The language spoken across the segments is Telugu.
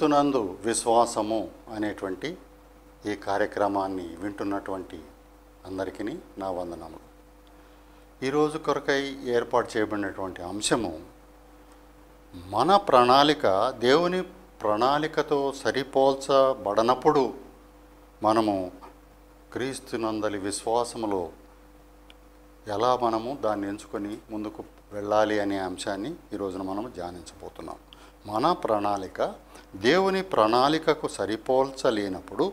క్రీస్తునందు విశ్వాసము అనేటువంటి ఈ కార్యక్రమాన్ని వింటున్నటువంటి అందరికీ నా వందనములు ఈరోజు కొరకై ఏర్పాటు చేయబడినటువంటి అంశము మన ప్రణాళిక దేవుని ప్రణాళికతో సరిపోల్చబడనప్పుడు మనము క్రీస్తునందలి విశ్వాసములో ఎలా మనము దాన్ని ఎంచుకొని ముందుకు వెళ్ళాలి అనే అంశాన్ని ఈరోజున మనం ధ్యానించబోతున్నాం మన ప్రణాళిక దేవుని ప్రణాళికకు సరిపోల్చలేనప్పుడు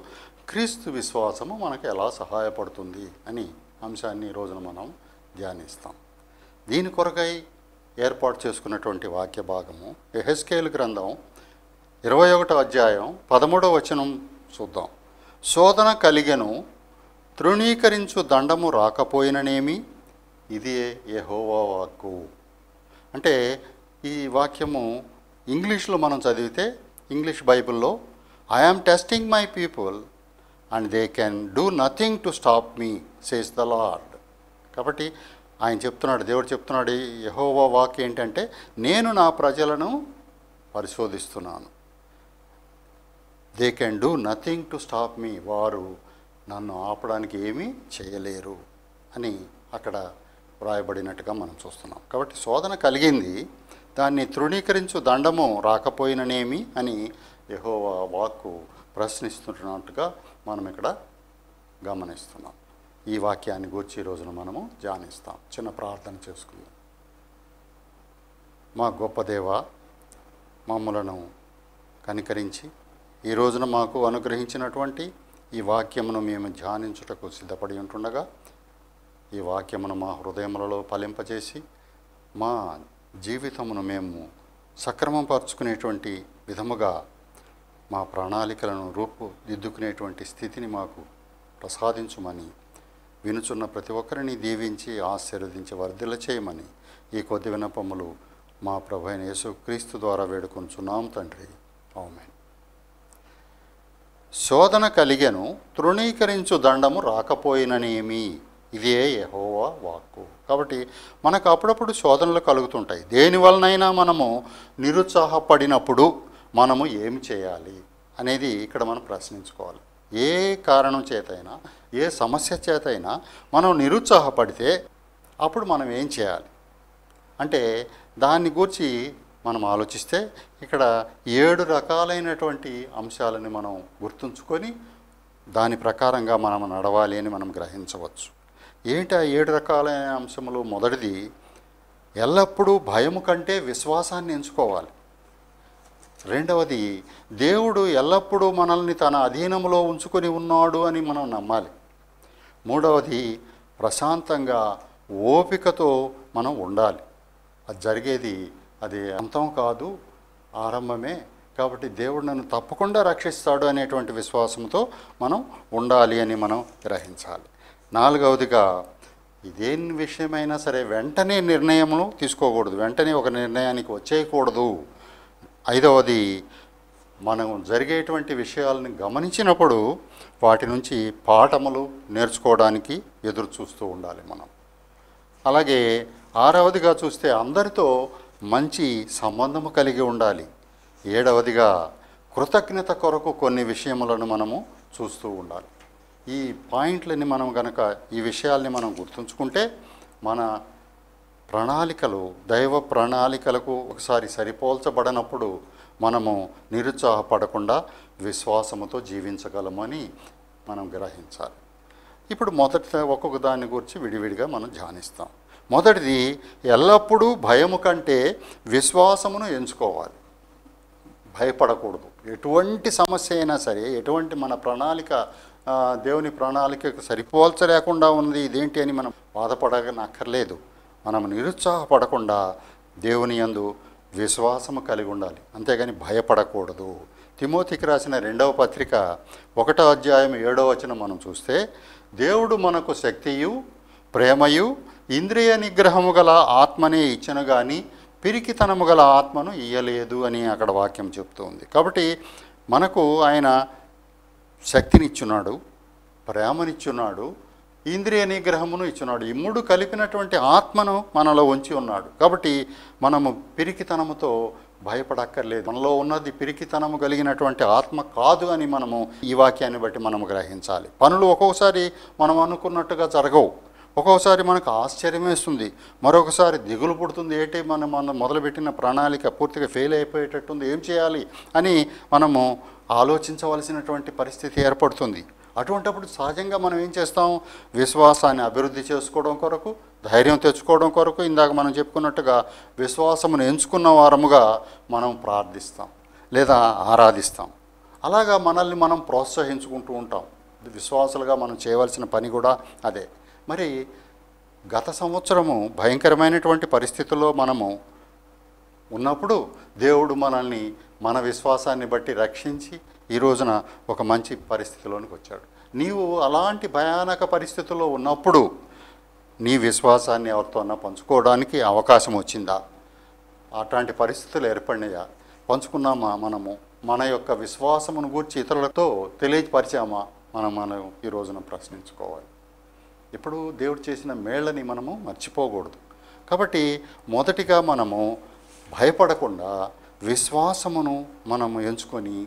క్రీస్తు విశ్వాసము మనకు ఎలా సహాయపడుతుంది అని అంశాన్ని ఈరోజున మనం ధ్యానిస్తాం దీని కొరకై ఏర్పాటు చేసుకున్నటువంటి వాక్య భాగము ఎహెస్కేల్ గ్రంథం ఇరవై ఒకటో అధ్యాయం పదమూడవ వచనం చూద్దాం శోధన కలిగను తృణీకరించు దండము రాకపోయిననేమి ఇది యహోవా వాక్కు అంటే ఈ వాక్యము ఇంగ్లీష్లో మనం చదివితే ఇంగ్లీష్ బైబిల్లో I am testing my people and they can do nothing to stop me says the Lord కాబట్టి ఆయన చెప్తున్నాడు దేవుడు చెప్తున్నాడు యహోవా వాక్ ఏంటంటే నేను నా ప్రజలను పరిశోధిస్తున్నాను they can do nothing to stop me వారు నన్ను ఆపడానికి ఏమీ చేయలేరు అని అక్కడ వ్రాయబడినట్టుగా మనం చూస్తున్నాం కాబట్టి శోధన కలిగింది దాన్ని తృణీకరించు దండము రాకపోయిననేమి అని యహో వాక్కు ప్రశ్నిస్తున్నట్టుగా మనం ఇక్కడ గమనిస్తున్నాం ఈ వాక్యాన్ని గూర్చి రోజున మనము ధ్యానిస్తాం చిన్న ప్రార్థన చేసుకుందాం మా గొప్ప దేవ మమ్మలను కనికరించి ఈ రోజున మాకు అనుగ్రహించినటువంటి ఈ వాక్యమును మేము ధ్యానించుటకు సిద్ధపడి ఉంటుండగా ఈ వాక్యమును మా హృదయములలో ఫలింపజేసి మా జీవితమును మేము సక్రమం పరుచుకునేటువంటి విధముగా మా ప్రణాళికలను రూపుదిద్దుకునేటువంటి స్థితిని మాకు ప్రసాదించమని వినుచున్న ప్రతి ఒక్కరిని దీవించి ఆశీర్వదించి వర్ధల చేయమని ఈ కొద్ది వినపములు మా ప్రభు అయిన క్రీస్తు ద్వారా వేడుకొంచున్నాం తండ్రి అవుమెన్ శోధన కలిగను తృణీకరించు దండము రాకపోయిననేమి ఇదే యహోవా వాక్కు కాబట్టి మనకు అప్పుడప్పుడు శోధనలు కలుగుతుంటాయి దేనివలనైనా మనము నిరుత్సాహపడినప్పుడు మనము ఏమి చేయాలి అనేది ఇక్కడ మనం ప్రశ్నించుకోవాలి ఏ కారణం చేతైనా ఏ సమస్య చేతైనా మనం నిరుత్సాహపడితే అప్పుడు మనం ఏం చేయాలి అంటే దాన్ని గురించి మనం ఆలోచిస్తే ఇక్కడ ఏడు రకాలైనటువంటి అంశాలని మనం గుర్తుంచుకొని దాని ప్రకారంగా మనం నడవాలి అని మనం గ్రహించవచ్చు ఏంటి ఆ ఏడు రకాలైన అంశములు మొదటిది ఎల్లప్పుడూ భయము కంటే విశ్వాసాన్ని ఎంచుకోవాలి రెండవది దేవుడు ఎల్లప్పుడూ మనల్ని తన అధీనంలో ఉంచుకొని ఉన్నాడు అని మనం నమ్మాలి మూడవది ప్రశాంతంగా ఓపికతో మనం ఉండాలి అది జరిగేది అది అంతం కాదు ఆరంభమే కాబట్టి దేవుడు నన్ను తప్పకుండా రక్షిస్తాడు అనేటువంటి విశ్వాసంతో మనం ఉండాలి అని మనం గ్రహించాలి నాలుగవదిగా ఇదేం విషయమైనా సరే వెంటనే నిర్ణయమును తీసుకోకూడదు వెంటనే ఒక నిర్ణయానికి వచ్చేయకూడదు ఐదవది మనం జరిగేటువంటి విషయాలను గమనించినప్పుడు వాటి నుంచి పాఠములు నేర్చుకోవడానికి ఎదురు చూస్తూ ఉండాలి మనం అలాగే ఆరవదిగా చూస్తే అందరితో మంచి సంబంధము కలిగి ఉండాలి ఏడవదిగా కృతజ్ఞత కొరకు కొన్ని విషయములను మనము చూస్తూ ఉండాలి ఈ పాయింట్లని మనం గనక ఈ విషయాల్ని మనం గుర్తుంచుకుంటే మన ప్రణాళికలు దైవ ప్రణాళికలకు ఒకసారి సరిపోల్చబడినప్పుడు మనము నిరుత్సాహపడకుండా విశ్వాసముతో జీవించగలమని మనం గ్రహించాలి ఇప్పుడు మొదటి ఒక్కొక్క దాని గురించి విడివిడిగా మనం ధ్యానిస్తాం మొదటిది ఎల్లప్పుడూ భయము కంటే విశ్వాసమును ఎంచుకోవాలి భయపడకూడదు ఎటువంటి సమస్య అయినా సరే ఎటువంటి మన ప్రణాళిక దేవుని ప్రణాళికకు సరిపోల్చలేకుండా ఉంది ఇదేంటి అని మనం బాధపడనక్కర్లేదు మనం నిరుత్సాహపడకుండా దేవుని యందు విశ్వాసము కలిగి ఉండాలి అంతేగాని భయపడకూడదు తిమోతికి రాసిన రెండవ పత్రిక ఒకటో అధ్యాయం ఏడవ వచనం మనం చూస్తే దేవుడు మనకు శక్తియు ప్రేమయు ఇంద్రియ నిగ్రహము గల ఆత్మనే ఇచ్చను కానీ పిరికితనము గల ఆత్మను ఇయ్యలేదు అని అక్కడ వాక్యం చెప్తూ ఉంది కాబట్టి మనకు ఆయన శక్తినిచ్చున్నాడు ప్రేమనిచ్చున్నాడు ఇంద్రియ నిగ్రహమును ఇచ్చున్నాడు ఈ మూడు కలిపినటువంటి ఆత్మను మనలో ఉంచి ఉన్నాడు కాబట్టి మనము పిరికితనముతో భయపడక్కర్లేదు మనలో ఉన్నది పిరికితనము కలిగినటువంటి ఆత్మ కాదు అని మనము ఈ వాక్యాన్ని బట్టి మనము గ్రహించాలి పనులు ఒక్కొక్కసారి మనం అనుకున్నట్టుగా జరగవు ఒక్కొక్కసారి మనకు ఆశ్చర్యం వేస్తుంది మరొకసారి దిగులు పుడుతుంది ఏంటి మనం మనం మొదలుపెట్టిన ప్రణాళిక పూర్తిగా ఫెయిల్ అయిపోయేటట్టుంది ఏం చేయాలి అని మనము ఆలోచించవలసినటువంటి పరిస్థితి ఏర్పడుతుంది అటువంటప్పుడు సహజంగా మనం ఏం చేస్తాం విశ్వాసాన్ని అభివృద్ధి చేసుకోవడం కొరకు ధైర్యం తెచ్చుకోవడం కొరకు ఇందాక మనం చెప్పుకున్నట్టుగా విశ్వాసమును ఎంచుకున్న వారముగా మనం ప్రార్థిస్తాం లేదా ఆరాధిస్తాం అలాగా మనల్ని మనం ప్రోత్సహించుకుంటూ ఉంటాం విశ్వాసులుగా మనం చేయవలసిన పని కూడా అదే మరి గత సంవత్సరము భయంకరమైనటువంటి పరిస్థితుల్లో మనము ఉన్నప్పుడు దేవుడు మనల్ని మన విశ్వాసాన్ని బట్టి రక్షించి ఈ రోజున ఒక మంచి పరిస్థితిలోనికి వచ్చాడు నీవు అలాంటి భయానక పరిస్థితుల్లో ఉన్నప్పుడు నీ విశ్వాసాన్ని ఎవరితోన్నా పంచుకోవడానికి అవకాశం వచ్చిందా అట్లాంటి పరిస్థితులు ఏర్పడినాయా పంచుకున్నామా మనము మన యొక్క విశ్వాసమును గూర్చి ఇతరులతో తెలియపరిచామా మనం మనం ఈ రోజున ప్రశ్నించుకోవాలి ఎప్పుడు దేవుడు చేసిన మేళ్ళని మనము మర్చిపోకూడదు కాబట్టి మొదటిగా మనము భయపడకుండా విశ్వాసమును మనము ఎంచుకొని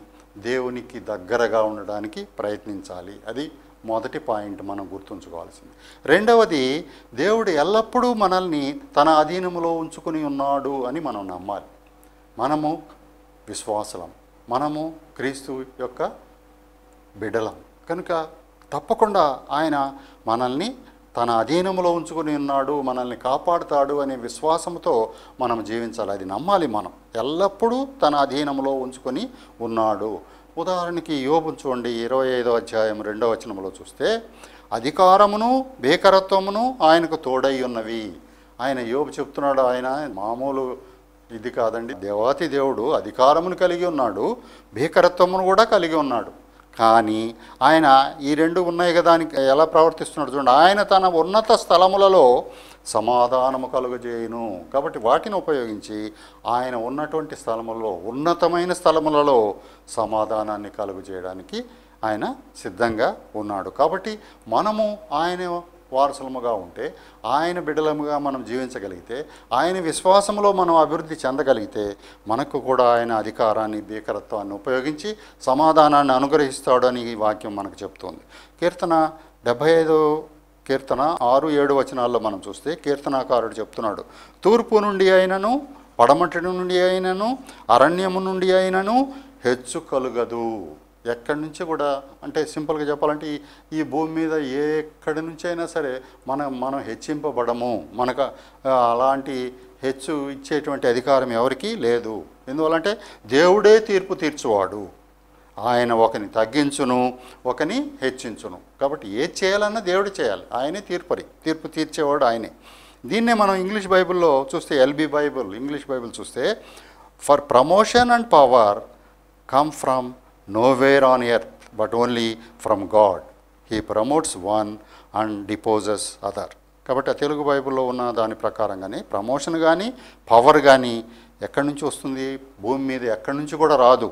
దేవునికి దగ్గరగా ఉండడానికి ప్రయత్నించాలి అది మొదటి పాయింట్ మనం గుర్తుంచుకోవాల్సింది రెండవది దేవుడు ఎల్లప్పుడూ మనల్ని తన అధీనంలో ఉంచుకుని ఉన్నాడు అని మనం నమ్మాలి మనము విశ్వాసలం మనము క్రీస్తు యొక్క బిడలం కనుక తప్పకుండా ఆయన మనల్ని తన అధీనంలో ఉంచుకుని ఉన్నాడు మనల్ని కాపాడుతాడు అనే విశ్వాసంతో మనం జీవించాలి అది నమ్మాలి మనం ఎల్లప్పుడూ తన అధీనంలో ఉంచుకొని ఉన్నాడు ఉదాహరణకి యోబు చూడండి ఇరవై ఐదో అధ్యాయం రెండవ వచనంలో చూస్తే అధికారమును భీకరత్వమును ఆయనకు తోడై ఉన్నవి ఆయన యోబు చెప్తున్నాడు ఆయన మామూలు ఇది కాదండి దేవాతి దేవుడు అధికారమును కలిగి ఉన్నాడు భీకరత్వమును కూడా కలిగి ఉన్నాడు కానీ ఆయన ఈ రెండు ఉన్నాయి కదా అని ఎలా ప్రవర్తిస్తున్నాడు చూడండి ఆయన తన ఉన్నత స్థలములలో సమాధానము కలుగజేయును కాబట్టి వాటిని ఉపయోగించి ఆయన ఉన్నటువంటి స్థలములలో ఉన్నతమైన స్థలములలో సమాధానాన్ని కలుగజేయడానికి ఆయన సిద్ధంగా ఉన్నాడు కాబట్టి మనము ఆయన వారసులముగా ఉంటే ఆయన బిడలముగా మనం జీవించగలిగితే ఆయన విశ్వాసంలో మనం అభివృద్ధి చెందగలిగితే మనకు కూడా ఆయన అధికారాన్ని భీకరత్వాన్ని ఉపయోగించి సమాధానాన్ని అనుగ్రహిస్తాడని ఈ వాక్యం మనకు చెప్తోంది కీర్తన డెబ్భై ఐదు కీర్తన ఆరు ఏడు వచనాల్లో మనం చూస్తే కీర్తనాకారుడు చెప్తున్నాడు తూర్పు నుండి అయినను పడమటి నుండి అయినను అరణ్యము నుండి అయినను హెచ్చు కలుగదు ఎక్కడి నుంచి కూడా అంటే సింపుల్గా చెప్పాలంటే ఈ భూమి మీద ఏ ఎక్కడి నుంచి అయినా సరే మనం మనం హెచ్చింపబడము మనకు అలాంటి హెచ్చు ఇచ్చేటువంటి అధికారం ఎవరికీ లేదు ఎందువల్లంటే దేవుడే తీర్పు తీర్చువాడు ఆయన ఒకని తగ్గించును ఒకని హెచ్చించును కాబట్టి ఏ చేయాలన్నా దేవుడు చేయాలి ఆయనే తీర్పరి తీర్పు తీర్చేవాడు ఆయనే దీన్నే మనం ఇంగ్లీష్ బైబిల్లో చూస్తే ఎల్బి బైబిల్ ఇంగ్లీష్ బైబిల్ చూస్తే for promotion and power come from nowhere on earth but only from God He promotes one and deposes other కాబట్టి ఆ తెలుగు బైబిల్లో ఉన్న దాని ప్రకారంగానే ప్రమోషన్ కానీ పవర్ కానీ ఎక్కడి నుంచి వస్తుంది భూమి మీద ఎక్కడి నుంచి కూడా రాదు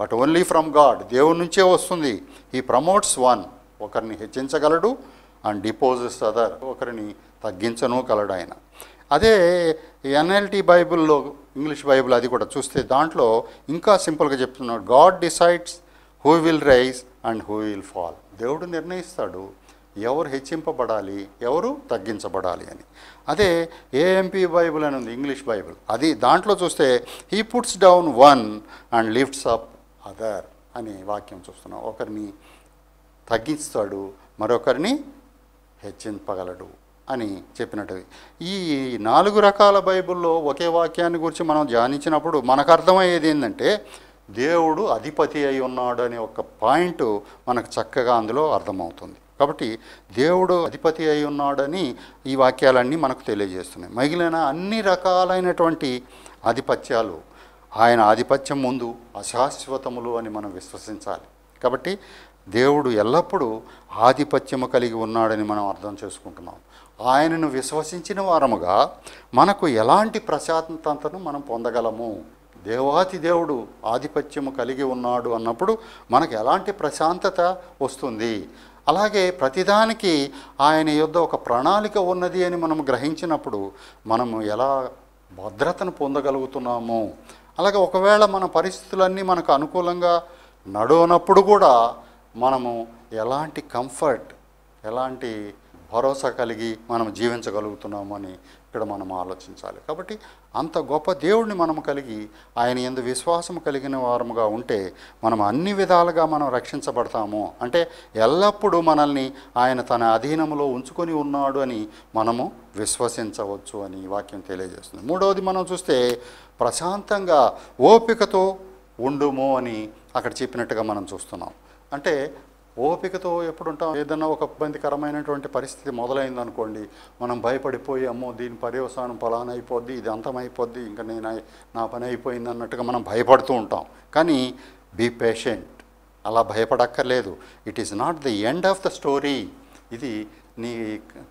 బట్ ఓన్లీ ఫ్రమ్ గాడ్ దేవుడి నుంచే వస్తుంది ఈ ప్రమోట్స్ వన్ ఒకరిని హెచ్చించగలడు అండ్ డిపోజెస్ అదర్ ఒకరిని తగ్గించను కలడు ఆయన అదే ఎన్ఎల్టీ బైబిల్లో ఇంగ్లీష్ బైబిల్ అది కూడా చూస్తే దాంట్లో ఇంకా సింపుల్గా చెప్తున్నాడు God decides who will rise and who will fall దేవుడు నిర్ణయిస్తాడు ఎవరు హెచ్చింపబడాలి ఎవరు తగ్గించబడాలి అని అదే ఏఎంపీ బైబిల్ అని ఉంది ఇంగ్లీష్ బైబిల్ అది దాంట్లో చూస్తే he puts down one and lifts up other అనే వాక్యం చూస్తున్నాం ఒకరిని తగ్గిస్తాడు మరొకరిని హెచ్చింపగలడు అని చెప్పినట్టు ఈ నాలుగు రకాల బైబిల్లో ఒకే వాక్యాన్ని గురించి మనం ధ్యానించినప్పుడు మనకు అర్థమయ్యేది ఏంటంటే దేవుడు అధిపతి అయి ఉన్నాడు అనే ఒక పాయింట్ మనకు చక్కగా అందులో అర్థమవుతుంది కాబట్టి దేవుడు అధిపతి అయి ఉన్నాడని ఈ వాక్యాలన్నీ మనకు తెలియజేస్తున్నాయి మిగిలిన అన్ని రకాలైనటువంటి ఆధిపత్యాలు ఆయన ఆధిపత్యం ముందు అశాశ్వతములు అని మనం విశ్వసించాలి కాబట్టి దేవుడు ఎల్లప్పుడూ ఆధిపత్యము కలిగి ఉన్నాడని మనం అర్థం చేసుకుంటున్నాం ఆయనను విశ్వసించిన వారముగా మనకు ఎలాంటి ప్రశాంతతను మనం పొందగలము దేవాతి దేవుడు ఆధిపత్యము కలిగి ఉన్నాడు అన్నప్పుడు మనకు ఎలాంటి ప్రశాంతత వస్తుంది అలాగే ప్రతిదానికి ఆయన యుద్ధ ఒక ప్రణాళిక ఉన్నది అని మనం గ్రహించినప్పుడు మనము ఎలా భద్రతను పొందగలుగుతున్నాము అలాగే ఒకవేళ మన పరిస్థితులన్నీ మనకు అనుకూలంగా నడవనప్పుడు కూడా మనము ఎలాంటి కంఫర్ట్ ఎలాంటి భరోసా కలిగి మనం జీవించగలుగుతున్నామని ఇక్కడ మనం ఆలోచించాలి కాబట్టి అంత గొప్ప దేవుడిని మనం కలిగి ఆయన ఎందు విశ్వాసం కలిగిన వారముగా ఉంటే మనం అన్ని విధాలుగా మనం రక్షించబడతాము అంటే ఎల్లప్పుడూ మనల్ని ఆయన తన అధీనంలో ఉంచుకొని ఉన్నాడు అని మనము విశ్వసించవచ్చు అని వాక్యం తెలియజేస్తుంది మూడవది మనం చూస్తే ప్రశాంతంగా ఓపికతో ఉండుము అని అక్కడ చెప్పినట్టుగా మనం చూస్తున్నాం అంటే ఓపికతో ఎప్పుడు ఉంటాం ఏదన్నా ఒక ఇబ్బందికరమైనటువంటి పరిస్థితి మొదలైందనుకోండి మనం భయపడిపోయి అమ్మో దీని పర్యవసానం ఫలాన అయిపోద్ది ఇది అంతమైపోద్ది ఇంకా నేను నా పని అయిపోయింది అన్నట్టుగా మనం భయపడుతూ ఉంటాం కానీ బీ పేషెంట్ అలా భయపడక్కర్లేదు it is not the end of the story ఇది నీ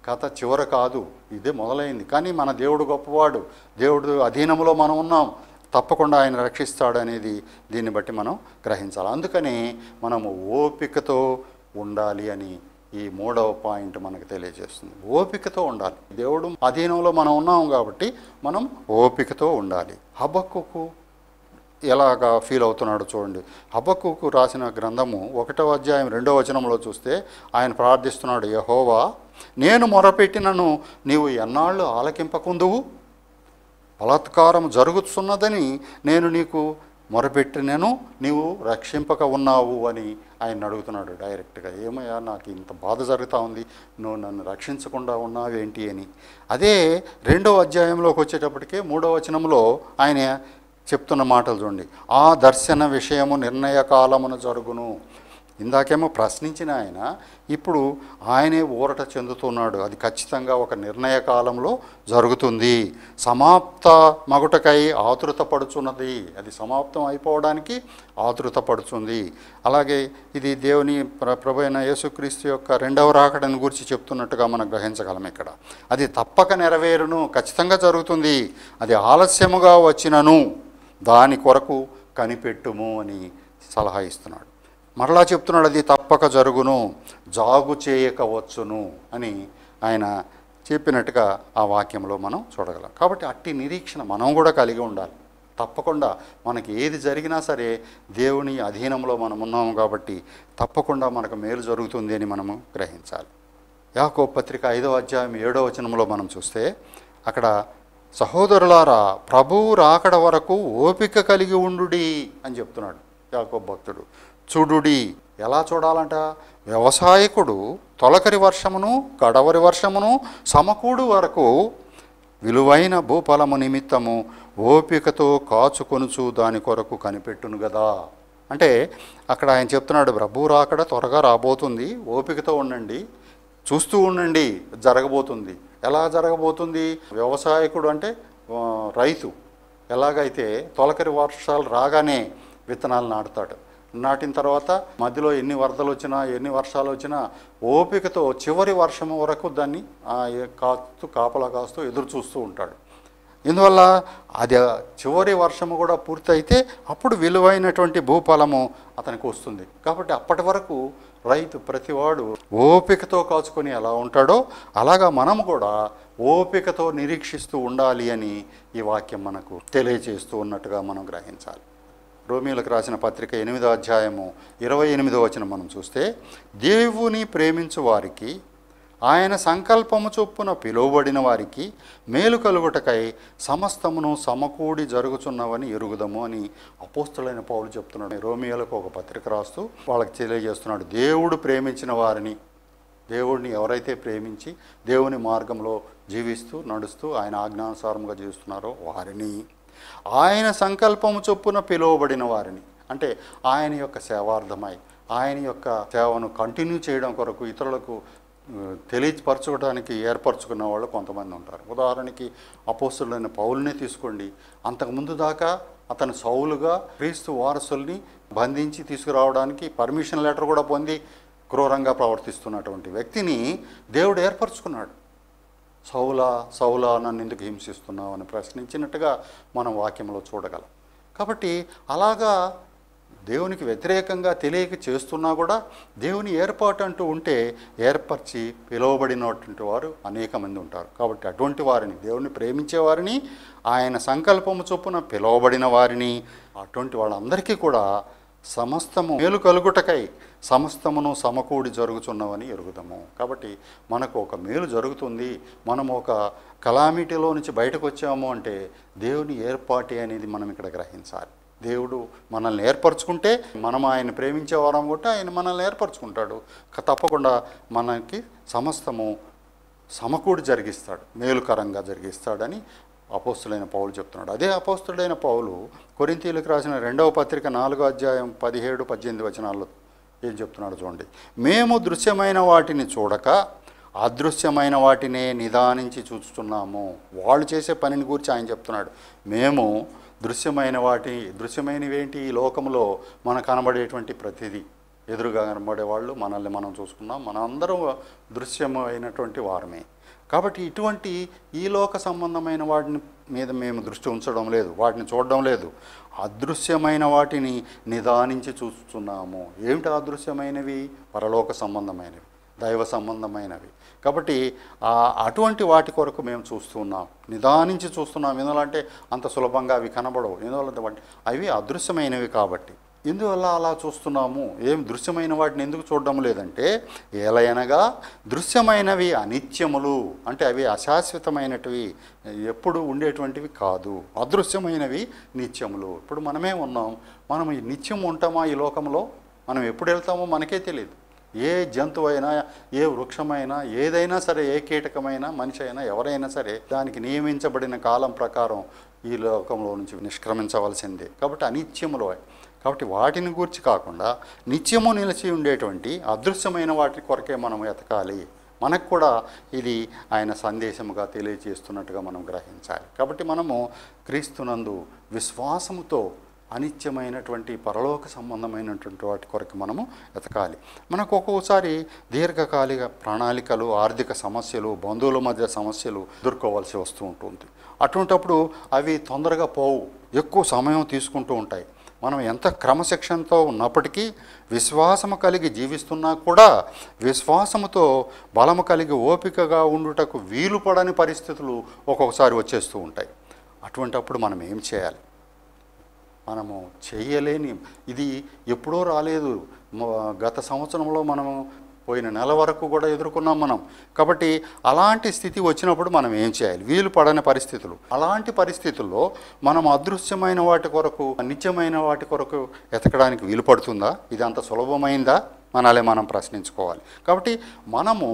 కథ చివర కాదు ఇదే మొదలైంది కానీ మన దేవుడు గొప్పవాడు దేవుడు అధీనంలో మనం ఉన్నాం తప్పకుండా ఆయన రక్షిస్తాడనేది దీన్ని బట్టి మనం గ్రహించాలి అందుకని మనము ఓపికతో ఉండాలి అని ఈ మూడవ పాయింట్ మనకు తెలియజేస్తుంది ఓపికతో ఉండాలి దేవుడు అధీనంలో మనం ఉన్నాం కాబట్టి మనం ఓపికతో ఉండాలి హబక్కుకు ఎలాగా ఫీల్ అవుతున్నాడో చూడండి హబక్కుకు రాసిన గ్రంథము ఒకటో అధ్యాయం రెండవ వచనంలో చూస్తే ఆయన ప్రార్థిస్తున్నాడు యహోవా నేను మొరపెట్టినను నీవు ఎన్నాళ్ళు ఆలకింపకుందువు బలాత్కారం జరుగుతున్నదని నేను నీకు మొరపెట్టినను నీవు రక్షింపక ఉన్నావు అని ఆయన అడుగుతున్నాడు డైరెక్ట్గా ఏమయ్యా నాకు ఇంత బాధ జరుగుతూ ఉంది నువ్వు నన్ను రక్షించకుండా ఉన్నావేంటి అని అదే రెండవ అధ్యాయంలోకి వచ్చేటప్పటికే మూడవ వచనంలో ఆయన చెప్తున్న మాటలు చూడండి ఆ దర్శన విషయము నిర్ణయ కాలమున జరుగును ఇందాకేమో ప్రశ్నించిన ఆయన ఇప్పుడు ఆయనే ఊరట చెందుతున్నాడు అది ఖచ్చితంగా ఒక నిర్ణయ కాలంలో జరుగుతుంది సమాప్త మగుటకై ఆతృత పడుచున్నది అది సమాప్తం అయిపోవడానికి ఆతృత పడుచుంది అలాగే ఇది దేవుని ప్రభు అయిన యేసుక్రీస్తు యొక్క రెండవ రాకడని గురించి చెప్తున్నట్టుగా మనం గ్రహించగలం ఇక్కడ అది తప్పక నెరవేరును ఖచ్చితంగా జరుగుతుంది అది ఆలస్యముగా వచ్చినను దాని కొరకు కనిపెట్టుము అని సలహా ఇస్తున్నాడు మరలా చెప్తున్నాడు అది తప్పక జరుగును జాగు చేయకవచ్చును అని ఆయన చెప్పినట్టుగా ఆ వాక్యంలో మనం చూడగలం కాబట్టి అట్టి నిరీక్షణ మనం కూడా కలిగి ఉండాలి తప్పకుండా మనకి ఏది జరిగినా సరే దేవుని అధీనంలో మనం ఉన్నాము కాబట్టి తప్పకుండా మనకు మేలు జరుగుతుంది అని మనము గ్రహించాలి యాకో పత్రిక ఐదో అధ్యాయం ఏడో వచనంలో మనం చూస్తే అక్కడ సహోదరులారా ప్రభువు రాకడ వరకు ఓపిక కలిగి ఉండుడి అని చెప్తున్నాడు యాకో భక్తుడు చూడుడి ఎలా చూడాలంట వ్యవసాయకుడు తొలకరి వర్షమును కడవరి వర్షమును సమకూడు వరకు విలువైన భూఫలము నిమిత్తము ఓపికతో కాచుకొనుచు దాని కొరకు కనిపెట్టును కదా అంటే అక్కడ ఆయన చెప్తున్నాడు ప్రభు రాకడ త్వరగా రాబోతుంది ఓపికతో ఉండండి చూస్తూ ఉండండి జరగబోతుంది ఎలా జరగబోతుంది వ్యవసాయకుడు అంటే రైతు ఎలాగైతే తొలకరి వర్షాలు రాగానే విత్తనాలు నాటుతాడు నాటిన తర్వాత మధ్యలో ఎన్ని వరదలు వచ్చినా ఎన్ని వర్షాలు వచ్చినా ఓపికతో చివరి వర్షం వరకు దాన్ని కాస్తూ కాపలా కాస్తూ ఎదురు చూస్తూ ఉంటాడు ఇందువల్ల అది చివరి వర్షము కూడా పూర్తయితే అప్పుడు విలువైనటువంటి భూఫలము అతనికి వస్తుంది కాబట్టి అప్పటి వరకు రైతు ప్రతివాడు ఓపికతో కాచుకొని ఎలా ఉంటాడో అలాగా మనము కూడా ఓపికతో నిరీక్షిస్తూ ఉండాలి అని ఈ వాక్యం మనకు తెలియజేస్తూ ఉన్నట్టుగా మనం గ్రహించాలి రోమిలకు రాసిన పత్రిక ఎనిమిదో అధ్యాయము ఇరవై ఎనిమిదో వచనం మనం చూస్తే దేవుని ప్రేమించు వారికి ఆయన సంకల్పము చొప్పున పిలువబడిన వారికి మేలు కలుగుటకై సమస్తమును సమకూడి జరుగుచున్నవని ఎరుగుదము అని అపోస్తులైన పౌలు చెప్తున్నాడు రోమియోలకు ఒక పత్రిక రాస్తూ వాళ్ళకి తెలియజేస్తున్నాడు దేవుడు ప్రేమించిన వారిని దేవుడిని ఎవరైతే ప్రేమించి దేవుని మార్గంలో జీవిస్తూ నడుస్తూ ఆయన ఆజ్ఞానుసారంగా జీవిస్తున్నారో వారిని ఆయన సంకల్పము చొప్పున పిలువబడిన వారిని అంటే ఆయన యొక్క సేవార్థమై ఆయన యొక్క సేవను కంటిన్యూ చేయడం కొరకు ఇతరులకు తెలియపరచుకోవడానికి ఏర్పరచుకున్న వాళ్ళు కొంతమంది ఉంటారు ఉదాహరణకి అపోసులైన పౌల్ని తీసుకోండి అంతకుముందు దాకా అతను సౌలుగా క్రీస్తు వారసుల్ని బంధించి తీసుకురావడానికి పర్మిషన్ లెటర్ కూడా పొంది క్రూరంగా ప్రవర్తిస్తున్నటువంటి వ్యక్తిని దేవుడు ఏర్పరచుకున్నాడు సౌలా సౌలా నన్ను ఎందుకు హింసిస్తున్నావు అని ప్రశ్నించినట్టుగా మనం వాక్యంలో చూడగలం కాబట్టి అలాగా దేవునికి వ్యతిరేకంగా తెలియక చేస్తున్నా కూడా దేవుని ఏర్పాటు అంటూ ఉంటే ఏర్పరిచి పిలువబడినటువంటి వారు అనేక మంది ఉంటారు కాబట్టి అటువంటి వారిని దేవుని ప్రేమించే వారిని ఆయన సంకల్పము చొప్పున పిలువబడిన వారిని అటువంటి వాళ్ళందరికీ కూడా సమస్తము మేలు కలుగుటకై సమస్తమును సమకూడి జరుగుతున్నవని ఎరుగుదాము కాబట్టి మనకు ఒక మేలు జరుగుతుంది మనం ఒక కలామిటీలో నుంచి బయటకు వచ్చాము అంటే దేవుని ఏర్పాటి అనేది మనం ఇక్కడ గ్రహించాలి దేవుడు మనల్ని ఏర్పరచుకుంటే మనం ఆయన ప్రేమించే వారం కూడా ఆయన మనల్ని ఏర్పరచుకుంటాడు తప్పకుండా మనకి సమస్తము సమకూడి జరిగిస్తాడు మేలుకరంగా జరిగిస్తాడని అపోస్తులైన పౌలు చెప్తున్నాడు అదే అపోస్తుడైన పౌలు కొరింతీలకు రాసిన రెండవ పత్రిక నాలుగో అధ్యాయం పదిహేడు పద్దెనిమిది వచనాల్లో ఏం చెప్తున్నాడు చూడండి మేము దృశ్యమైన వాటిని చూడక అదృశ్యమైన వాటినే నిదానించి చూస్తున్నాము వాళ్ళు చేసే పనిని గురించి ఆయన చెప్తున్నాడు మేము దృశ్యమైన వాటి దృశ్యమైనవేంటి ఈ లోకంలో మన కనబడేటువంటి ప్రతిదీ ఎదురుగా కనబడే వాళ్ళు మనల్ని మనం చూసుకున్నాం మనందరం దృశ్యమైనటువంటి వారమే కాబట్టి ఇటువంటి ఈ లోక సంబంధమైన వాటిని మీద మేము దృష్టి ఉంచడం లేదు వాటిని చూడడం లేదు అదృశ్యమైన వాటిని నిదానించి చూస్తున్నాము ఏమిటి అదృశ్యమైనవి పరలోక సంబంధమైనవి దైవ సంబంధమైనవి కాబట్టి అటువంటి వాటి కొరకు మేము చూస్తున్నాం నిదానించి చూస్తున్నాం ఎందువలంటే అంత సులభంగా అవి కనబడవు ఎందువల్ల అవి అదృశ్యమైనవి కాబట్టి ఎందువల్ల అలా చూస్తున్నాము ఏం దృశ్యమైన వాటిని ఎందుకు చూడడం లేదంటే ఏలయనగా దృశ్యమైనవి అనిత్యములు అంటే అవి అశాశ్వతమైనటివి ఎప్పుడు ఉండేటువంటివి కాదు అదృశ్యమైనవి నిత్యములు ఇప్పుడు మనమే ఉన్నాం మనం ఈ నిత్యం ఉంటామా ఈ లోకంలో మనం ఎప్పుడు వెళ్తామో మనకే తెలియదు ఏ జంతువైనా ఏ వృక్షమైనా ఏదైనా సరే ఏ కీటకమైనా మనిషి అయినా ఎవరైనా సరే దానికి నియమించబడిన కాలం ప్రకారం ఈ లోకంలో నుంచి నిష్క్రమించవలసిందే కాబట్టి అనిత్యములు కాబట్టి వాటిని గురించి కాకుండా నిత్యము నిలిచి ఉండేటువంటి అదృశ్యమైన వాటి కొరకే మనం ఎతకాలి మనకు కూడా ఇది ఆయన సందేశముగా తెలియజేస్తున్నట్టుగా మనం గ్రహించాలి కాబట్టి మనము క్రీస్తునందు విశ్వాసముతో అనిత్యమైనటువంటి పరలోక సంబంధమైనటువంటి వాటి కొరకు మనము ఎతకాలి మనకు ఒక్కొక్కసారి దీర్ఘకాలిక ప్రణాళికలు ఆర్థిక సమస్యలు బంధువుల మధ్య సమస్యలు ఎదుర్కోవాల్సి వస్తూ ఉంటుంది అటువంటప్పుడు అవి తొందరగా పోవు ఎక్కువ సమయం తీసుకుంటూ ఉంటాయి మనం ఎంత క్రమశిక్షణతో ఉన్నప్పటికీ విశ్వాసము కలిగి జీవిస్తున్నా కూడా విశ్వాసముతో బలము కలిగి ఓపికగా ఉండుటకు వీలు పడని పరిస్థితులు ఒక్కొక్కసారి వచ్చేస్తూ ఉంటాయి అటువంటప్పుడు మనం ఏం చేయాలి మనము చేయలేని ఇది ఎప్పుడో రాలేదు గత సంవత్సరంలో మనము పోయిన నెల వరకు కూడా ఎదుర్కొన్నాం మనం కాబట్టి అలాంటి స్థితి వచ్చినప్పుడు మనం ఏం చేయాలి వీలు పడని పరిస్థితులు అలాంటి పరిస్థితుల్లో మనం అదృశ్యమైన వాటి కొరకు నిత్యమైన వాటి కొరకు ఎతకడానికి వీలు పడుతుందా ఇది అంత సులభమైందా మనలే మనం ప్రశ్నించుకోవాలి కాబట్టి మనము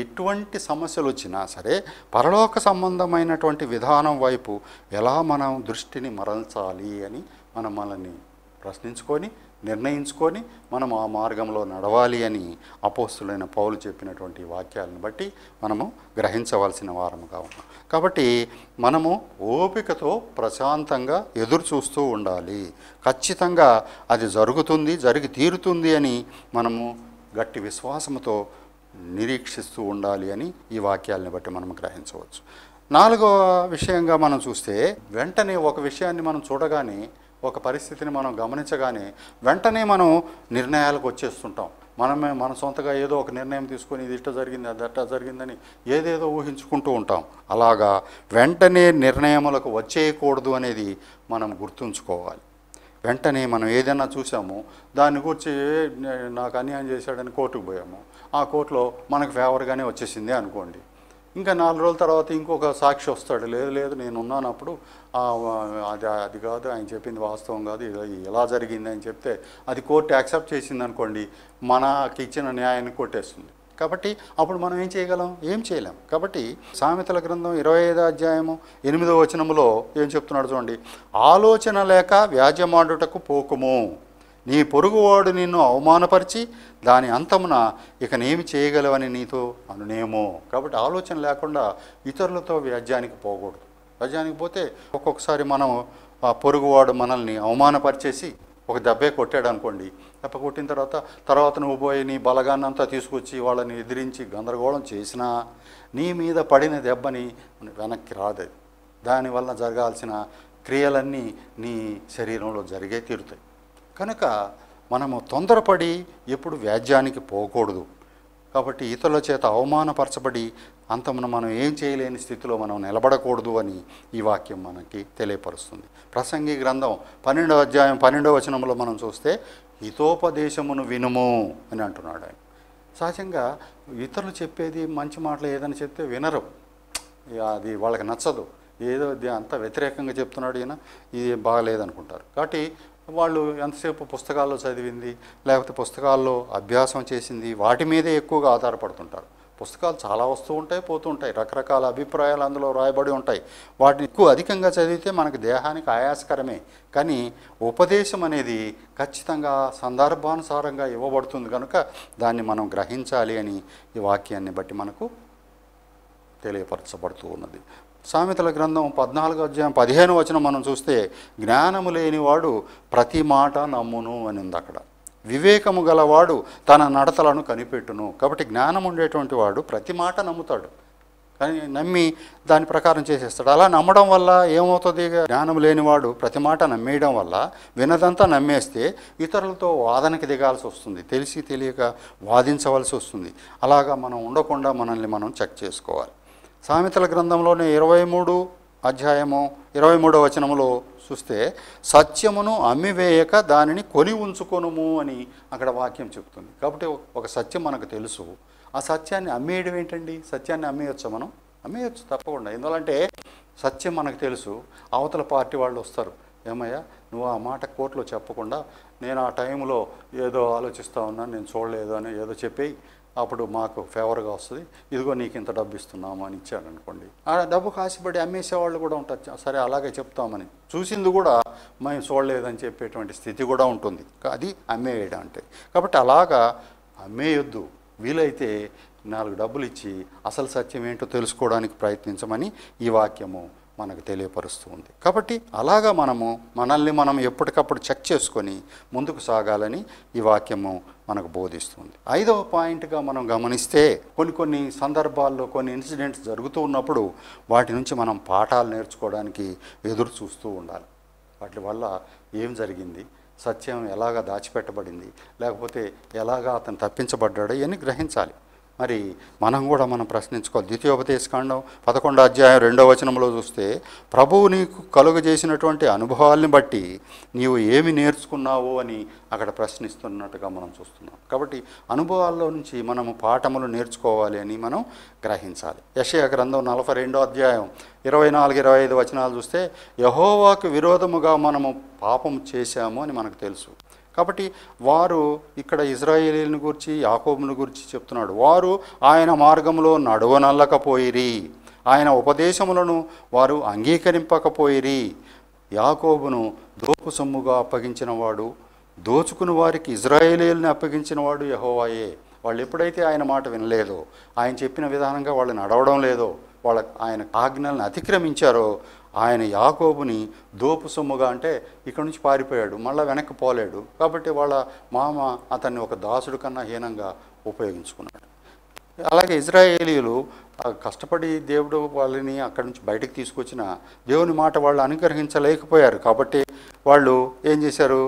ఎటువంటి సమస్యలు వచ్చినా సరే పరలోక సంబంధమైనటువంటి విధానం వైపు ఎలా మనం దృష్టిని మరల్చాలి అని మనం మనల్ని ప్రశ్నించుకొని నిర్ణయించుకొని మనం ఆ మార్గంలో నడవాలి అని అపోస్తులైన పౌలు చెప్పినటువంటి వాక్యాలను బట్టి మనము గ్రహించవలసిన వారముగా ఉన్నాం కాబట్టి మనము ఓపికతో ప్రశాంతంగా ఎదురు చూస్తూ ఉండాలి ఖచ్చితంగా అది జరుగుతుంది జరిగి తీరుతుంది అని మనము గట్టి విశ్వాసముతో నిరీక్షిస్తూ ఉండాలి అని ఈ వాక్యాలను బట్టి మనం గ్రహించవచ్చు నాలుగవ విషయంగా మనం చూస్తే వెంటనే ఒక విషయాన్ని మనం చూడగానే ఒక పరిస్థితిని మనం గమనించగానే వెంటనే మనం నిర్ణయాలకు వచ్చేస్తుంటాం మనమే మన సొంతగా ఏదో ఒక నిర్ణయం తీసుకొని ఇది ఇట్ట జరిగింది అది అట్టా జరిగిందని ఏదేదో ఊహించుకుంటూ ఉంటాం అలాగా వెంటనే నిర్ణయములకు వచ్చేయకూడదు అనేది మనం గుర్తుంచుకోవాలి వెంటనే మనం ఏదైనా చూసాము దాన్ని గురించి నాకు అన్యాయం చేశాడని కోర్టుకు పోయాము ఆ కోర్టులో మనకు ఫేవర్గానే వచ్చేసింది అనుకోండి ఇంకా నాలుగు రోజుల తర్వాత ఇంకొక సాక్షి వస్తాడు లేదు లేదు నేను ఉన్నానప్పుడు అది అది కాదు ఆయన చెప్పింది వాస్తవం కాదు ఎలా జరిగింది అని చెప్తే అది కోర్టు యాక్సెప్ట్ చేసింది అనుకోండి మనకి ఇచ్చిన న్యాయాన్ని కొట్టేస్తుంది కాబట్టి అప్పుడు మనం ఏం చేయగలం ఏం చేయలేం కాబట్టి సామెతల గ్రంథం ఇరవై ఐదో అధ్యాయము ఎనిమిదో వచనములో ఏం చెప్తున్నాడు చూడండి ఆలోచన లేక వ్యాజ్యమాడుటకు పోకము నీ పొరుగువాడు నిన్ను అవమానపరిచి దాని అంతమున ఇక నేమి చేయగలవని నీతో అనునేమో కాబట్టి ఆలోచన లేకుండా ఇతరులతో వ్యాజ్యానికి పోకూడదు వ్యాజ్యానికి పోతే ఒక్కొక్కసారి మనం ఆ పొరుగువాడు మనల్ని అవమానపరిచేసి ఒక దెబ్బే కొట్టాడు అనుకోండి దెబ్బ కొట్టిన తర్వాత తర్వాత నువ్వు పోయి నీ బలగాన్నంతా తీసుకొచ్చి వాళ్ళని ఎదిరించి గందరగోళం చేసినా నీ మీద పడిన దెబ్బని వెనక్కి రాదు దానివల్ల జరగాల్సిన క్రియలన్నీ నీ శరీరంలో జరిగే తీరుతాయి కనుక మనము తొందరపడి ఎప్పుడు వ్యాజ్యానికి పోకూడదు కాబట్టి ఇతరుల చేత అవమానపరచబడి అంతమున మనం ఏం చేయలేని స్థితిలో మనం నిలబడకూడదు అని ఈ వాక్యం మనకి తెలియపరుస్తుంది ప్రసంగి గ్రంథం పన్నెండవ అధ్యాయం పన్నెండవ వచనంలో మనం చూస్తే హితోపదేశమును వినుము అని అంటున్నాడు ఆయన సహజంగా ఇతరులు చెప్పేది మంచి మాటలు ఏదని చెప్తే వినరు అది వాళ్ళకి నచ్చదు ఏదో అంత వ్యతిరేకంగా చెప్తున్నాడు ఈయన ఇది బాగలేదనుకుంటారు కాబట్టి వాళ్ళు ఎంతసేపు పుస్తకాల్లో చదివింది లేకపోతే పుస్తకాల్లో అభ్యాసం చేసింది వాటి మీదే ఎక్కువగా ఆధారపడుతుంటారు పుస్తకాలు చాలా వస్తూ ఉంటాయి పోతూ ఉంటాయి రకరకాల అభిప్రాయాలు అందులో రాయబడి ఉంటాయి వాటిని ఎక్కువ అధికంగా చదివితే మనకు దేహానికి ఆయాసకరమే కానీ ఉపదేశం అనేది ఖచ్చితంగా సందర్భానుసారంగా ఇవ్వబడుతుంది కనుక దాన్ని మనం గ్రహించాలి అని ఈ వాక్యాన్ని బట్టి మనకు తెలియపరచబడుతూ ఉన్నది సామెతల గ్రంథం పద్నాలుగు అధ్యాయం పదిహేను వచనం మనం చూస్తే జ్ఞానము లేనివాడు ప్రతి మాట నమ్మును అని ఉంది అక్కడ వివేకము గలవాడు తన నడతలను కనిపెట్టును కాబట్టి జ్ఞానం ఉండేటువంటి వాడు ప్రతి మాట నమ్ముతాడు కానీ నమ్మి దాని ప్రకారం చేసేస్తాడు అలా నమ్మడం వల్ల ఏమవుతుంది జ్ఞానం లేనివాడు ప్రతి మాట నమ్మేయడం వల్ల వినదంతా నమ్మేస్తే ఇతరులతో వాదనకి దిగాల్సి వస్తుంది తెలిసి తెలియక వాదించవలసి వస్తుంది అలాగా మనం ఉండకుండా మనల్ని మనం చెక్ చేసుకోవాలి సామెతల గ్రంథంలోనే ఇరవై మూడు అధ్యాయము ఇరవై మూడో వచనములో చూస్తే సత్యమును అమ్మివేయక దానిని కొని ఉంచుకొనుము అని అక్కడ వాక్యం చెప్తుంది కాబట్టి ఒక సత్యం మనకు తెలుసు ఆ సత్యాన్ని అమ్మేయడం ఏంటండి సత్యాన్ని అమ్మేయొచ్చా మనం అమ్మేయచ్చు తప్పకుండా ఎందువలంటే సత్యం మనకు తెలుసు అవతల పార్టీ వాళ్ళు వస్తారు ఏమయ్యా నువ్వు ఆ మాట కోర్టులో చెప్పకుండా నేను ఆ టైంలో ఏదో ఆలోచిస్తూ ఉన్నాను నేను చూడలేదు అని ఏదో చెప్పి అప్పుడు మాకు ఫేవర్గా వస్తుంది ఇదిగో నీకు ఇంత డబ్బు ఇస్తున్నాము అని ఇచ్చాడు అనుకోండి ఆ డబ్బు కాసిపడి అమ్మేసేవాళ్ళు కూడా ఉంటారు సరే అలాగే చెప్తామని చూసింది కూడా మేము చూడలేదని చెప్పేటువంటి స్థితి కూడా ఉంటుంది అది అమ్మేయడం అంటే కాబట్టి అలాగా అమ్మేయొద్దు వీలైతే నాలుగు డబ్బులు ఇచ్చి అసలు సత్యం ఏంటో తెలుసుకోవడానికి ప్రయత్నించమని ఈ వాక్యము మనకు తెలియపరుస్తూ ఉంది కాబట్టి అలాగా మనము మనల్ని మనం ఎప్పటికప్పుడు చెక్ చేసుకొని ముందుకు సాగాలని ఈ వాక్యము మనకు బోధిస్తుంది ఐదవ పాయింట్గా మనం గమనిస్తే కొన్ని కొన్ని సందర్భాల్లో కొన్ని ఇన్సిడెంట్స్ జరుగుతూ ఉన్నప్పుడు వాటి నుంచి మనం పాఠాలు నేర్చుకోవడానికి ఎదురు చూస్తూ ఉండాలి వాటి వల్ల ఏం జరిగింది సత్యం ఎలాగా దాచిపెట్టబడింది లేకపోతే ఎలాగా అతను తప్పించబడ్డాడో ఇవన్నీ గ్రహించాలి మరి మనం కూడా మనం ప్రశ్నించుకోవాలి ద్వితీయోపదేశకాండం పదకొండు అధ్యాయం రెండో వచనంలో చూస్తే ప్రభువు నీకు కలుగజేసినటువంటి అనుభవాల్ని బట్టి నీవు ఏమి నేర్చుకున్నావు అని అక్కడ ప్రశ్నిస్తున్నట్టుగా మనం చూస్తున్నాం కాబట్టి అనుభవాల్లో నుంచి మనము పాఠములు నేర్చుకోవాలి అని మనం గ్రహించాలి యశయ గ్రంథం నలభై రెండో అధ్యాయం ఇరవై నాలుగు ఇరవై ఐదు వచనాలు చూస్తే యహోవాకు విరోధముగా మనము పాపం చేశాము అని మనకు తెలుసు కాబట్టి వారు ఇక్కడ ఇజ్రాయేలీని గురించి యాకోబుని గురించి చెప్తున్నాడు వారు ఆయన మార్గంలో నడవనల్లకపోయిరి ఆయన ఉపదేశములను వారు అంగీకరింపకపోయిరి యాకోబును దోపు సొమ్ముగా అప్పగించినవాడు దోచుకుని వారికి ఇజ్రాయేలీలను అప్పగించినవాడు యహోవాయే వాళ్ళు ఎప్పుడైతే ఆయన మాట వినలేదో ఆయన చెప్పిన విధానంగా వాళ్ళు నడవడం లేదో వాళ్ళ ఆయన ఆజ్ఞలను అతిక్రమించారో ఆయన యాకోబుని దోపు సొమ్ముగా అంటే ఇక్కడ నుంచి పారిపోయాడు మళ్ళీ వెనక్కి పోలేడు కాబట్టి వాళ్ళ మామ అతన్ని ఒక దాసుడు కన్నా హీనంగా ఉపయోగించుకున్నాడు అలాగే ఇజ్రాయేలీలు కష్టపడి దేవుడు వాళ్ళని అక్కడి నుంచి బయటకు తీసుకొచ్చిన దేవుని మాట వాళ్ళు అనుగ్రహించలేకపోయారు కాబట్టి వాళ్ళు ఏం చేశారు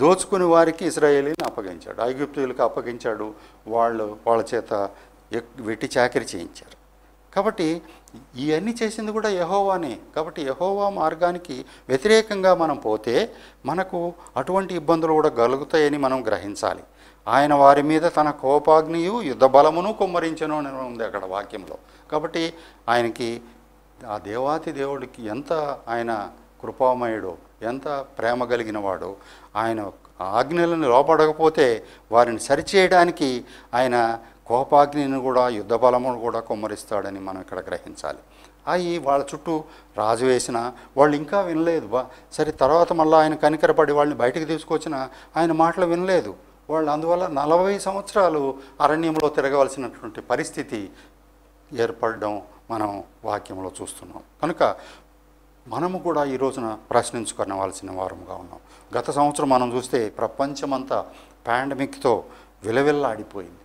దోచుకుని వారికి ఇజ్రాయేలీని అప్పగించాడు ఐగుప్తులకు అప్పగించాడు వాళ్ళు వాళ్ళ చేత వెట్టి చాకరి చేయించారు కాబట్టి ఇవన్నీ చేసింది కూడా యహోవానే కాబట్టి యహోవా మార్గానికి వ్యతిరేకంగా మనం పోతే మనకు అటువంటి ఇబ్బందులు కూడా కలుగుతాయని మనం గ్రహించాలి ఆయన వారి మీద తన కోపాగ్నియు యుద్ధ బలమును కుమ్మరించను అని ఉంది అక్కడ వాక్యంలో కాబట్టి ఆయనకి ఆ దేవాతి దేవుడికి ఎంత ఆయన కృపామయుడో ఎంత ప్రేమ కలిగినవాడో ఆయన ఆజ్ఞలను లోపడకపోతే వారిని సరిచేయడానికి ఆయన కోపాగ్నిని కూడా యుద్ధ బలమును కూడా కుమ్మరిస్తాడని మనం ఇక్కడ గ్రహించాలి అవి వాళ్ళ చుట్టూ రాజు వేసిన వాళ్ళు ఇంకా వినలేదు సరే తర్వాత మళ్ళీ ఆయన కనికరపడి వాళ్ళని బయటకు తీసుకొచ్చిన ఆయన మాటలు వినలేదు వాళ్ళు అందువల్ల నలభై సంవత్సరాలు అరణ్యంలో తిరగవలసినటువంటి పరిస్థితి ఏర్పడడం మనం వాక్యంలో చూస్తున్నాం కనుక మనము కూడా ఈ రోజున ప్రశ్నించుకునవలసిన వారముగా ఉన్నాం గత సంవత్సరం మనం చూస్తే ప్రపంచమంతా పాండమిక్తో విలవిల్లాడిపోయింది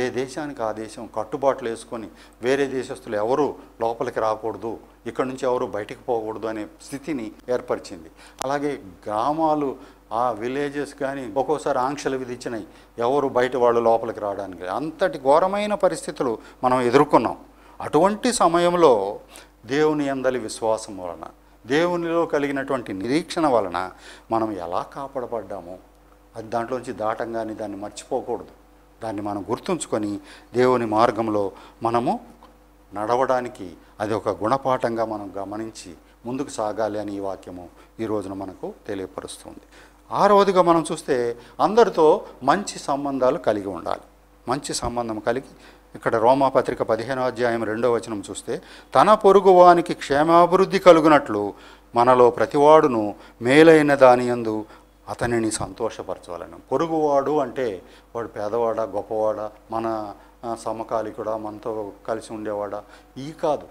ఏ దేశానికి ఆ దేశం కట్టుబాట్లు వేసుకొని వేరే దేశస్తులు ఎవరు లోపలికి రాకూడదు ఇక్కడ నుంచి ఎవరు బయటికి పోకూడదు అనే స్థితిని ఏర్పరిచింది అలాగే గ్రామాలు ఆ విలేజెస్ కానీ ఒక్కోసారి ఆంక్షలు విధించినాయి ఎవరు బయట వాళ్ళు లోపలికి రావడానికి అంతటి ఘోరమైన పరిస్థితులు మనం ఎదుర్కొన్నాం అటువంటి సమయంలో దేవుని అందలి విశ్వాసం వలన దేవునిలో కలిగినటువంటి నిరీక్షణ వలన మనం ఎలా కాపాడబడ్డామో అది దాంట్లోంచి దాటంగానే దాన్ని మర్చిపోకూడదు దాన్ని మనం గుర్తుంచుకొని దేవుని మార్గంలో మనము నడవడానికి అది ఒక గుణపాఠంగా మనం గమనించి ముందుకు సాగాలి అని ఈ వాక్యము ఈ రోజున మనకు తెలియపరుస్తుంది ఆరవదిగా మనం చూస్తే అందరితో మంచి సంబంధాలు కలిగి ఉండాలి మంచి సంబంధం కలిగి ఇక్కడ రోమాపత్రిక పదిహేనో అధ్యాయం రెండో వచనం చూస్తే తన పొరుగువానికి క్షేమాభివృద్ధి కలుగునట్లు మనలో ప్రతివాడును మేలైన దానియందు అతనిని సంతోషపరచాలను పొరుగువాడు అంటే వాడు పేదవాడా గొప్పవాడా మన సమకాలికుడా మనతో కలిసి ఉండేవాడా ఈ కాదు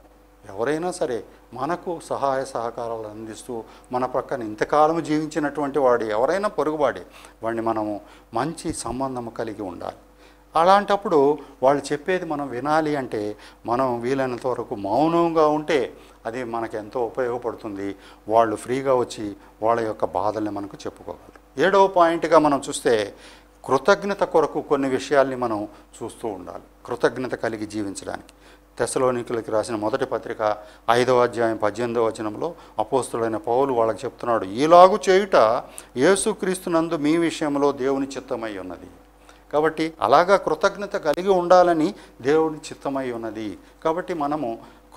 ఎవరైనా సరే మనకు సహాయ సహకారాలు అందిస్తూ మన ప్రక్కన ఇంతకాలం జీవించినటువంటి వాడు ఎవరైనా పొరుగువాడే వాడిని మనము మంచి సంబంధం కలిగి ఉండాలి అలాంటప్పుడు వాళ్ళు చెప్పేది మనం వినాలి అంటే మనం వీలైనంత వరకు మౌనంగా ఉంటే అది మనకు ఎంతో ఉపయోగపడుతుంది వాళ్ళు ఫ్రీగా వచ్చి వాళ్ళ యొక్క బాధల్ని మనకు చెప్పుకోగలరు ఏడవ పాయింట్గా మనం చూస్తే కృతజ్ఞత కొరకు కొన్ని విషయాల్ని మనం చూస్తూ ఉండాలి కృతజ్ఞత కలిగి జీవించడానికి తెసలోనికులకి రాసిన మొదటి పత్రిక ఐదవ అధ్యాయం పద్దెనిమిదవ వచనంలో అపోస్తుడైన పౌలు వాళ్ళకి చెప్తున్నాడు ఈలాగు చేయుట యేసుక్రీస్తునందు మీ విషయంలో దేవుని చిత్తమై ఉన్నది కాబట్టి అలాగా కృతజ్ఞత కలిగి ఉండాలని దేవుని చిత్తమై ఉన్నది కాబట్టి మనము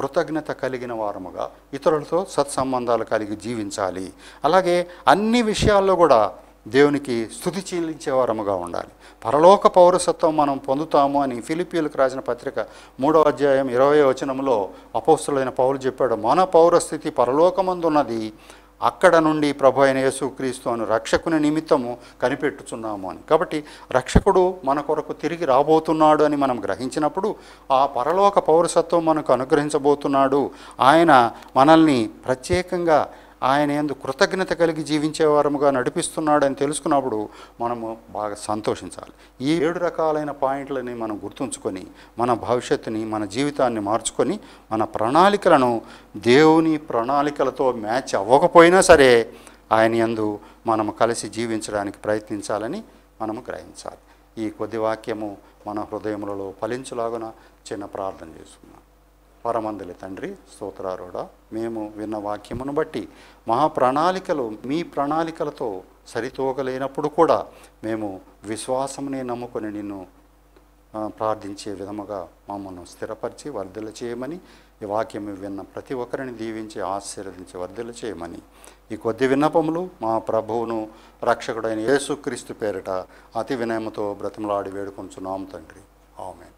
కృతజ్ఞత కలిగిన వారముగా ఇతరులతో సత్సంబంధాలు కలిగి జీవించాలి అలాగే అన్ని విషయాల్లో కూడా దేవునికి స్థుతి చీలించే వారముగా ఉండాలి పరలోక పౌరసత్వం మనం పొందుతాము అని ఫిలిపీలకు రాసిన పత్రిక మూడో అధ్యాయం ఇరవై వచనంలో అపోస్తులైన పౌరులు చెప్పాడు మన పౌరస్థితి పరలోకమందున్నది అక్కడ నుండి ప్రభు అయిన యేసుక్రీస్తు అను రక్షకుని నిమిత్తము కనిపెట్టుచున్నాము అని కాబట్టి రక్షకుడు మన కొరకు తిరిగి రాబోతున్నాడు అని మనం గ్రహించినప్పుడు ఆ పరలోక పౌరసత్వం మనకు అనుగ్రహించబోతున్నాడు ఆయన మనల్ని ప్రత్యేకంగా ఆయన ఎందు కృతజ్ఞత కలిగి జీవించేవారముగా నడిపిస్తున్నాడని తెలుసుకున్నప్పుడు మనము బాగా సంతోషించాలి ఈ ఏడు రకాలైన పాయింట్లని మనం గుర్తుంచుకొని మన భవిష్యత్తుని మన జీవితాన్ని మార్చుకొని మన ప్రణాళికలను దేవుని ప్రణాళికలతో మ్యాచ్ అవ్వకపోయినా సరే ఆయన ఎందు మనము కలిసి జీవించడానికి ప్రయత్నించాలని మనము గ్రహించాలి ఈ కొద్ది వాక్యము మన హృదయములలో ఫలించులాగున చిన్న ప్రార్థన చేసుకున్నాం పరమందలి తండ్రి స్తోత్రారోడ మేము విన్న వాక్యమును బట్టి మహా ప్రణాళికలు మీ ప్రణాళికలతో సరితూగలేనప్పుడు కూడా మేము విశ్వాసమునే నమ్ముకొని నిన్ను ప్రార్థించే విధముగా మమ్మల్ని స్థిరపరిచి వర్ధల చేయమని ఈ వాక్యం విన్న ప్రతి ఒక్కరిని దీవించి ఆశీర్వదించి వర్ధల చేయమని ఈ కొద్ది విన్నపములు మా ప్రభువును రక్షకుడైన యేసుక్రీస్తు పేరిట అతి వినయముతో బ్రతిమలాడి వేడుకొంచున్నాము తండ్రి ఆమె